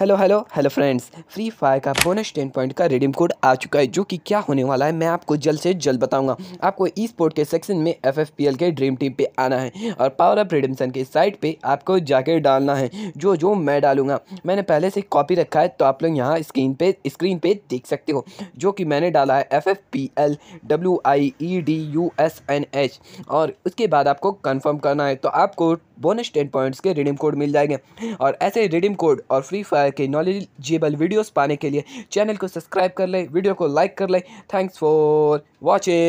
hello hello hello friends free fire का bonus ten point का redeem code आ चुका है जो कि क्या होने वाला है मैं आपको जल्द से जल्द बताऊंगा आपको ई स्पोर्ट के सेक्शन में एफएफपीएल के ड्रीम टीम पे आना है और पावर अप रिडिमसन के साइट पे आपको जाके डालना है जो जो मैं डालूंगा मैंने पहले से कॉपी रखा है तो आप लोग यहाँ स्क्रीन पे स्क्रीन पर देख सकते हो जो कि मैंने डाला है F F P L W I E D U S N H और उसके बाद आपको कन्फर्म करना है तो आपको बोनस टेन पॉइंट्स के रिडीम कोड मिल जाएंगे और ऐसे रिडीम कोड और फ्री फायर के नॉलेजेबल वीडियोस पाने के लिए चैनल को सब्सक्राइब कर लें वीडियो को लाइक कर लें थैंक्स फॉर वॉचिंग